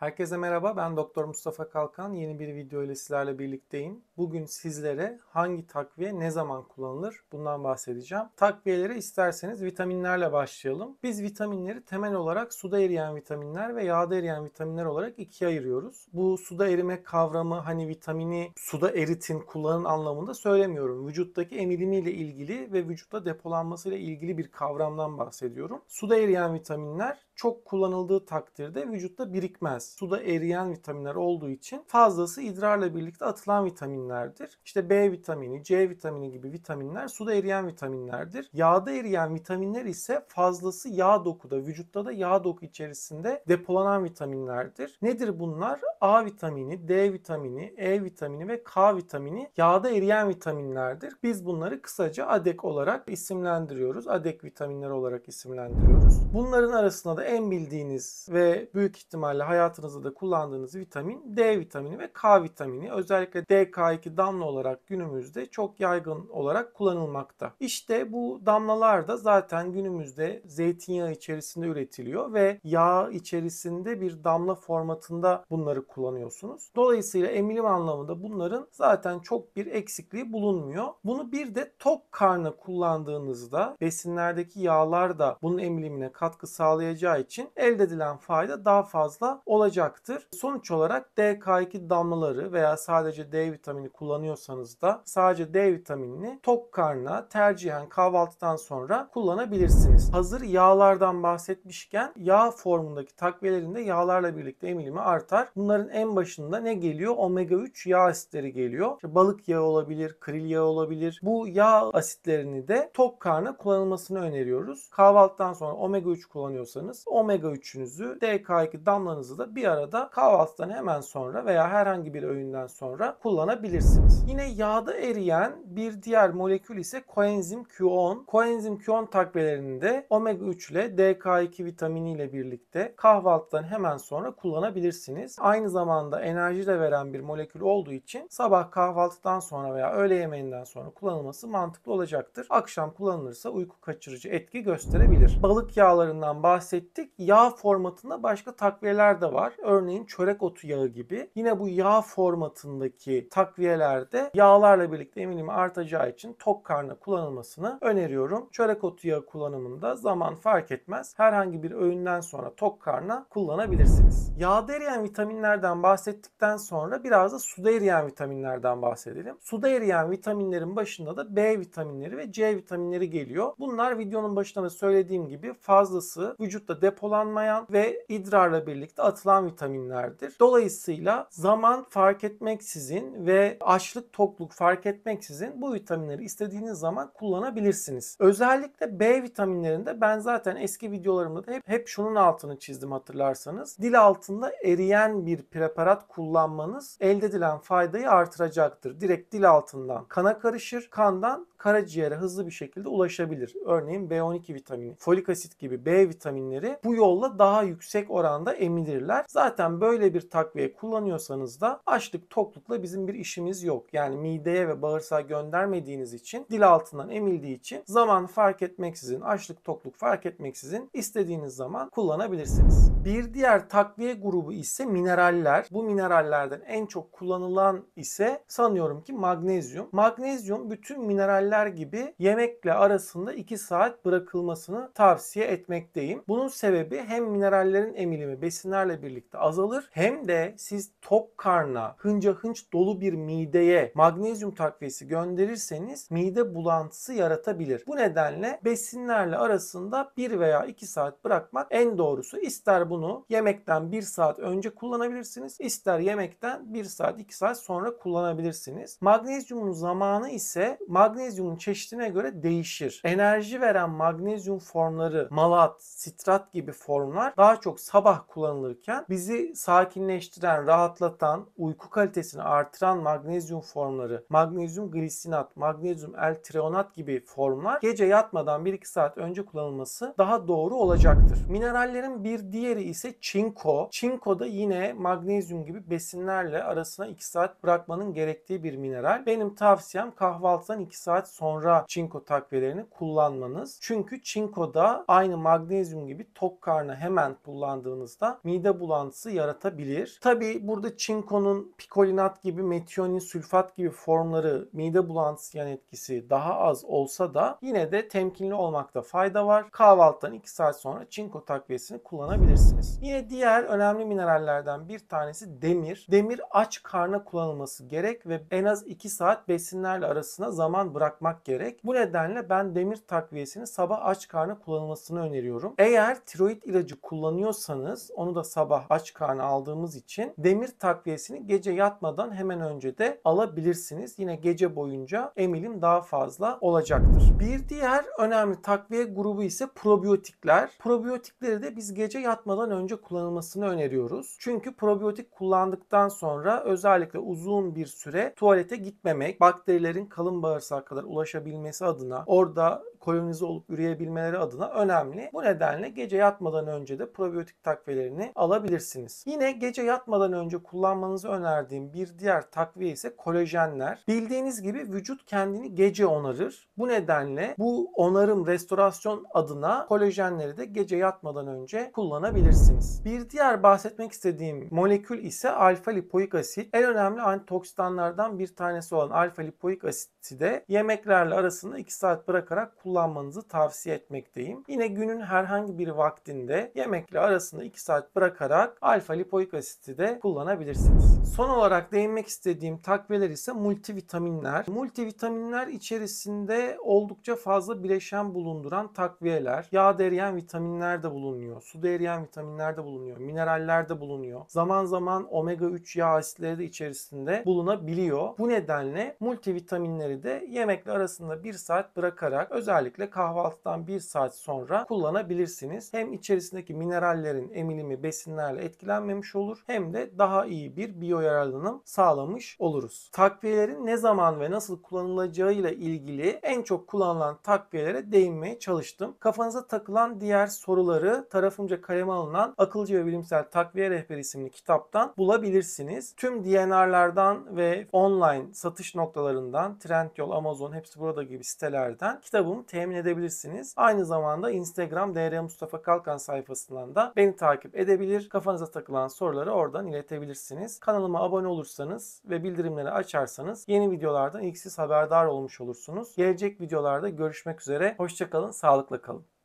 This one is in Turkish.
Herkese merhaba. Ben Doktor Mustafa Kalkan. Yeni bir video ile sizlerle birlikteyim. Bugün sizlere hangi takviye ne zaman kullanılır bundan bahsedeceğim. Takviyelere isterseniz vitaminlerle başlayalım. Biz vitaminleri temel olarak suda eriyen vitaminler ve yağda eriyen vitaminler olarak ikiye ayırıyoruz. Bu suda erime kavramı hani vitamini suda eritin, kullanın anlamında söylemiyorum. Vücuttaki emilimiyle ilgili ve vücutta depolanmasıyla ilgili bir kavramdan bahsediyorum. Suda eriyen vitaminler çok kullanıldığı takdirde vücutta birikmez suda eriyen vitaminler olduğu için fazlası idrarla birlikte atılan vitaminlerdir. İşte B vitamini, C vitamini gibi vitaminler suda eriyen vitaminlerdir. Yağda eriyen vitaminler ise fazlası yağ dokuda, vücutta da yağ doku içerisinde depolanan vitaminlerdir. Nedir bunlar? A vitamini, D vitamini, E vitamini ve K vitamini yağda eriyen vitaminlerdir. Biz bunları kısaca ADEK olarak isimlendiriyoruz. ADEK vitaminleri olarak isimlendiriyoruz. Bunların arasında da en bildiğiniz ve büyük ihtimalle hayatı hayatınızda da kullandığınız vitamin D vitamini ve K vitamini özellikle DK2 damla olarak günümüzde çok yaygın olarak kullanılmakta. İşte bu damlalar da zaten günümüzde zeytinyağı içerisinde üretiliyor ve yağ içerisinde bir damla formatında bunları kullanıyorsunuz. Dolayısıyla emilim anlamında bunların zaten çok bir eksikliği bulunmuyor. Bunu bir de tok karnı kullandığınızda besinlerdeki yağlar da bunun emilimine katkı sağlayacağı için elde edilen fayda daha fazla olacak olacaktır. Sonuç olarak DK2 damlaları veya sadece D vitamini kullanıyorsanız da sadece D vitaminini tok karnına tercihen kahvaltıdan sonra kullanabilirsiniz. Hazır yağlardan bahsetmişken yağ formundaki takviyelerinde yağlarla birlikte emilimi artar. Bunların en başında ne geliyor? Omega 3 yağ asitleri geliyor. İşte balık yağı olabilir, kril yağı olabilir. Bu yağ asitlerini de tok karnına kullanılmasını öneriyoruz. Kahvaltıdan sonra omega 3 kullanıyorsanız omega 3'ünüzü DK2 damlanızı da bir bir arada kahvaltıdan hemen sonra veya herhangi bir öğünden sonra kullanabilirsiniz. Yine yağda eriyen bir diğer molekül ise koenzim Q10. Koenzim Q10 takviyelerinde omega 3 ile DK2 vitamini ile birlikte kahvaltıdan hemen sonra kullanabilirsiniz. Aynı zamanda enerji de veren bir molekül olduğu için sabah kahvaltıdan sonra veya öğle yemeğinden sonra kullanılması mantıklı olacaktır. Akşam kullanılırsa uyku kaçırıcı etki gösterebilir. Balık yağlarından bahsettik. Yağ formatında başka takviyeler de var var. Örneğin çörek otu yağı gibi. Yine bu yağ formatındaki takviyelerde yağlarla birlikte eminim artacağı için tok karna kullanılmasını öneriyorum. Çörek otu yağı kullanımında zaman fark etmez. Herhangi bir öğünden sonra tok karna kullanabilirsiniz. Yağda eriyen vitaminlerden bahsettikten sonra biraz da suda eriyen vitaminlerden bahsedelim. Suda eriyen vitaminlerin başında da B vitaminleri ve C vitaminleri geliyor. Bunlar videonun başında da söylediğim gibi fazlası vücutta depolanmayan ve idrarla birlikte atılan atılan vitaminlerdir. Dolayısıyla zaman fark etmeksizin ve açlık tokluk fark etmeksizin bu vitaminleri istediğiniz zaman kullanabilirsiniz. Özellikle B vitaminlerinde ben zaten eski videolarımda da hep, hep şunun altını çizdim hatırlarsanız. Dil altında eriyen bir preparat kullanmanız elde edilen faydayı artıracaktır. Direkt dil altından kana karışır, kandan karaciğere hızlı bir şekilde ulaşabilir. Örneğin B12 vitamini, folik asit gibi B vitaminleri bu yolla daha yüksek oranda emilirler eder. Zaten böyle bir takviye kullanıyorsanız da açlık toklukla bizim bir işimiz yok. Yani mideye ve bağırsağa göndermediğiniz için dil altından emildiği için zaman fark etmeksizin açlık tokluk fark etmeksizin istediğiniz zaman kullanabilirsiniz. Bir diğer takviye grubu ise mineraller. Bu minerallerden en çok kullanılan ise sanıyorum ki magnezyum. Magnezyum bütün mineraller gibi yemekle arasında 2 saat bırakılmasını tavsiye etmekteyim. Bunun sebebi hem minerallerin emilimi besinlerle bir birlikte azalır hem de siz top karna, hınca hınç dolu bir mideye magnezyum takviyesi gönderirseniz mide bulantısı yaratabilir. Bu nedenle besinlerle arasında 1 veya 2 saat bırakmak en doğrusu. İster bunu yemekten 1 saat önce kullanabilirsiniz, ister yemekten 1 saat 2 saat sonra kullanabilirsiniz. Magnezyumun zamanı ise magnezyumun çeşidine göre değişir. Enerji veren magnezyum formları, malat, sitrat gibi formlar daha çok sabah kullanılırken neden? Bizi sakinleştiren, rahatlatan, uyku kalitesini artıran magnezyum formları, magnezyum glisinat, magnezyum L-treonat gibi formlar gece yatmadan 1-2 saat önce kullanılması daha doğru olacaktır. Minerallerin bir diğeri ise çinko. Çinko da yine magnezyum gibi besinlerle arasına 2 saat bırakmanın gerektiği bir mineral. Benim tavsiyem kahvaltıdan 2 saat sonra çinko takviyelerini kullanmanız. Çünkü çinko da aynı magnezyum gibi tok karnı hemen kullandığınızda mide bulanıklığı bulantısı yaratabilir. Tabi burada çinkonun pikolinat gibi, metionin, sülfat gibi formları mide bulantısı yan etkisi daha az olsa da yine de temkinli olmakta fayda var. Kahvaltıdan 2 saat sonra çinko takviyesini kullanabilirsiniz. Yine diğer önemli minerallerden bir tanesi demir. Demir aç karna kullanılması gerek ve en az 2 saat besinlerle arasına zaman bırakmak gerek. Bu nedenle ben demir takviyesini sabah aç karna kullanılmasını öneriyorum. Eğer tiroid ilacı kullanıyorsanız onu da sabah sabah aç karnı aldığımız için demir takviyesini gece yatmadan hemen önce de alabilirsiniz. Yine gece boyunca emilim daha fazla olacaktır. Bir diğer önemli takviye grubu ise probiyotikler. Probiyotikleri de biz gece yatmadan önce kullanılmasını öneriyoruz. Çünkü probiyotik kullandıktan sonra özellikle uzun bir süre tuvalete gitmemek, bakterilerin kalın bağırsağa kadar ulaşabilmesi adına orada kolonize olup üreyebilmeleri adına önemli. Bu nedenle gece yatmadan önce de probiyotik takviyelerini alabilirsiniz kullanabilirsiniz. Yine gece yatmadan önce kullanmanızı önerdiğim bir diğer takviye ise kolajenler. Bildiğiniz gibi vücut kendini gece onarır. Bu nedenle bu onarım restorasyon adına kolajenleri de gece yatmadan önce kullanabilirsiniz. Bir diğer bahsetmek istediğim molekül ise alfa lipoik asit. En önemli antioksidanlardan bir tanesi olan alfa lipoik asiti de yemeklerle arasında 2 saat bırakarak kullanmanızı tavsiye etmekteyim. Yine günün herhangi bir vaktinde yemekle arasında 2 saat bırakarak olarak alfa lipoik asiti de kullanabilirsiniz. Son olarak değinmek istediğim takviyeler ise multivitaminler. Multivitaminler içerisinde oldukça fazla bileşen bulunduran takviyeler. Yağ deriyen vitaminler de bulunuyor. Su deriyen vitaminler de bulunuyor. Mineraller de bulunuyor. Zaman zaman omega 3 yağ asitleri de içerisinde bulunabiliyor. Bu nedenle multivitaminleri de yemekle arasında 1 saat bırakarak özellikle kahvaltıdan 1 saat sonra kullanabilirsiniz. Hem içerisindeki minerallerin emilimi besinler etkenlerle etkilenmemiş olur hem de daha iyi bir biyo yararlanım sağlamış oluruz. Takviyelerin ne zaman ve nasıl kullanılacağıyla ilgili en çok kullanılan takviyelere değinmeye çalıştım. Kafanıza takılan diğer soruları tarafımca kaleme alınan Akılcı ve Bilimsel Takviye Rehberi isimli kitaptan bulabilirsiniz. Tüm DNR'lardan ve online satış noktalarından Trendyol, Amazon hepsi burada gibi sitelerden kitabımı temin edebilirsiniz. Aynı zamanda Instagram DR Mustafa Kalkan sayfasından da beni takip edebilir kafanıza takılan soruları oradan iletebilirsiniz. Kanalıma abone olursanız ve bildirimleri açarsanız yeni videolardan ilk siz haberdar olmuş olursunuz. Gelecek videolarda görüşmek üzere. Hoşçakalın, sağlıkla kalın.